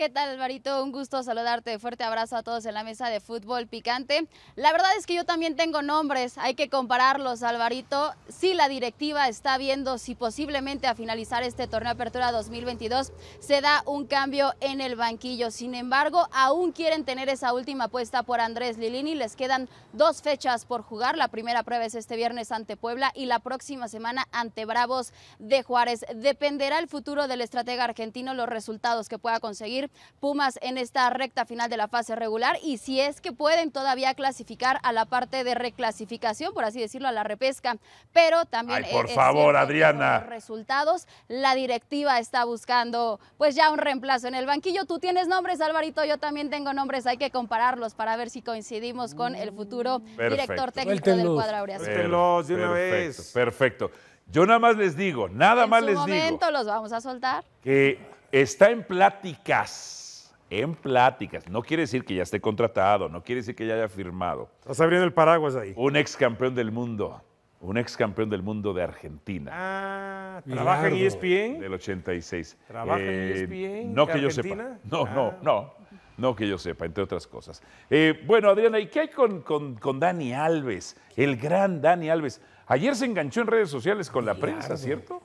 ¿Qué tal, Alvarito? Un gusto saludarte. Fuerte abrazo a todos en la mesa de fútbol picante. La verdad es que yo también tengo nombres, hay que compararlos, Alvarito. Si la directiva está viendo si posiblemente a finalizar este torneo Apertura 2022 se da un cambio en el banquillo. Sin embargo, aún quieren tener esa última apuesta por Andrés Lilini. Les quedan dos fechas por jugar. La primera prueba es este viernes ante Puebla y la próxima semana ante Bravos de Juárez. Dependerá el futuro del estratega argentino los resultados que pueda conseguir Pumas en esta recta final de la fase regular y si es que pueden todavía clasificar a la parte de reclasificación, por así decirlo, a la repesca. Pero también... por e-, favor, Adriana. Los resultados, la directiva está buscando pues ya un reemplazo en el banquillo. Tú tienes nombres, Alvarito, yo también tengo nombres, hay que compararlos para ver si coincidimos con el futuro director técnico del cuadro Perfecto. Yo nada más les digo, nada más les digo. momento los vamos a soltar. Que está en pláticas, en pláticas. No quiere decir que ya esté contratado, no quiere decir que ya haya firmado. Estás abriendo el paraguas ahí. Un ex campeón del mundo, un ex campeón del mundo de Argentina. Ah, ¿trabaja en ESPN? Del 86. ¿Trabaja en ESPN? Eh, e no que yo sepa. No, no, ah. no. No que yo sepa, entre otras cosas. Eh, bueno, Adriana, ¿y qué hay con, con Dani Alves? El gran Dani Alves. Ayer se enganchó en redes sociales con la prensa, ¿cierto?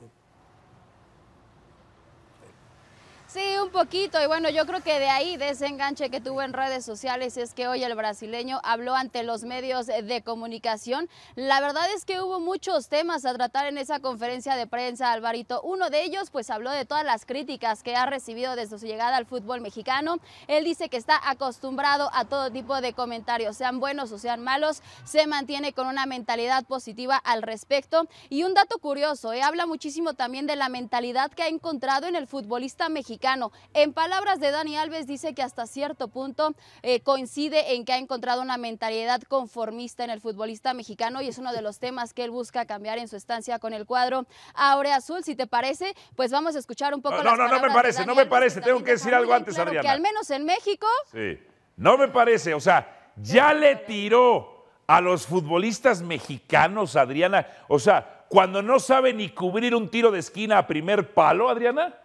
Sí, un poquito. Y bueno, yo creo que de ahí, de ese enganche que tuvo en redes sociales, es que hoy el brasileño habló ante los medios de comunicación. La verdad es que hubo muchos temas a tratar en esa conferencia de prensa, Alvarito. Uno de ellos, pues habló de todas las críticas que ha recibido desde su llegada al fútbol mexicano. Él dice que está acostumbrado a todo tipo de comentarios, sean buenos o sean malos. Se mantiene con una mentalidad positiva al respecto. Y un dato curioso, ¿eh? habla muchísimo también de la mentalidad que ha encontrado en el futbolista mexicano en palabras de Dani Alves dice que hasta cierto punto eh, coincide en que ha encontrado una mentalidad conformista en el futbolista mexicano y es uno de los temas que él busca cambiar en su estancia con el cuadro Azul Si te parece, pues vamos a escuchar un poco. No, no, no, no me parece, no me parece. Tengo que decir algo antes, Adriana. al menos en México. Sí, no me parece. O sea, ya le tiró a los futbolistas mexicanos, Adriana. O sea, cuando no sabe ni cubrir un tiro de esquina a primer palo, Adriana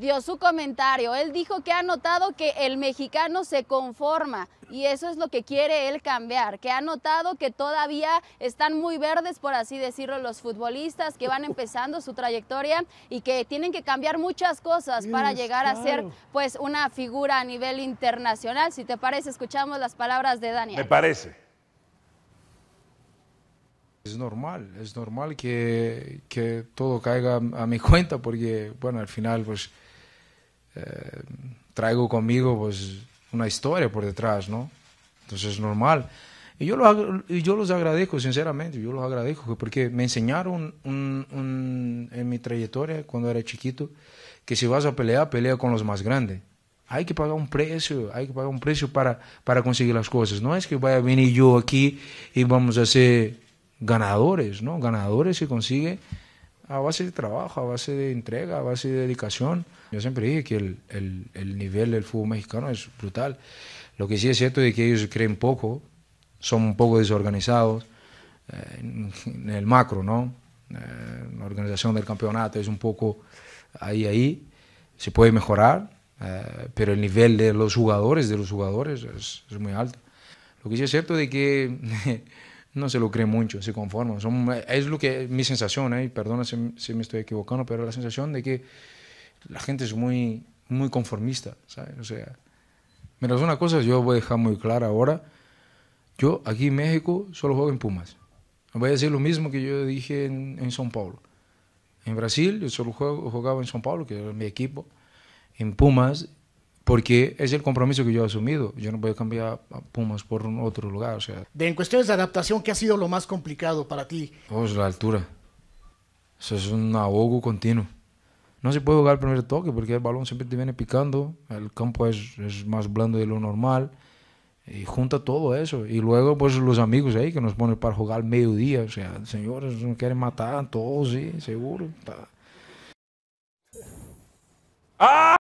dio su comentario. Él dijo que ha notado que el mexicano se conforma y eso es lo que quiere él cambiar, que ha notado que todavía están muy verdes, por así decirlo, los futbolistas que van empezando su trayectoria y que tienen que cambiar muchas cosas para llegar a ser pues una figura a nivel internacional. Si te parece, escuchamos las palabras de Daniel. Me parece. Es normal, es normal que, que todo caiga a mi cuenta porque, bueno, al final pues eh, traigo conmigo pues, una historia por detrás, ¿no? Entonces es normal. Y yo los, yo los agradezco, sinceramente, yo los agradezco porque me enseñaron en mi trayectoria cuando era chiquito que si vas a pelear, pelea con los más grandes. Hay que pagar un precio, hay que pagar un precio para, para conseguir las cosas. No es que vaya a venir yo aquí y vamos a ser ganadores, ¿no? Ganadores se consigue a base de trabajo, a base de entrega, a base de dedicación. Yo siempre dije que el, el, nivel del fútbol mexicano es brutal. Lo que sí es cierto es que ellos creen poco, son un poco desorganizados eh, en, el macro, ¿no? Eh, la organización del campeonato es un poco ahí, ahí, se puede mejorar, eh, pero el nivel de los jugadores, de los jugadores es, es muy alto. Lo que sí es cierto es que no se lo cree mucho, se conforman. es lo que mi sensación, ¿eh? perdona si, me estoy equivocando, pero la sensación de que la gente es muy, muy conformista, ¿sabes? O sea, mira, una cosa yo voy a dejar muy clara ahora. Yo aquí en México solo juego en Pumas. Voy a decir lo mismo que yo dije en, en São Paulo. En Brasil yo solo jugaba en São Paulo, que era mi equipo. En Pumas porque es el compromiso que yo he asumido. Yo no voy a cambiar Pumas por otro lugar. O sea. De, en cuestiones de adaptación, ¿qué ha sido lo más complicado para ti? Pues la altura. Eso es un ahogo continuo. No se puede jugar el primer toque porque el balón siempre te viene picando, el campo es, más blando de lo normal y junta todo eso. Y luego, pues los amigos ahí que nos ponen para jugar al mediodía. O sea, señores, nos quieren matar todos, sí, seguro. ¡Ah!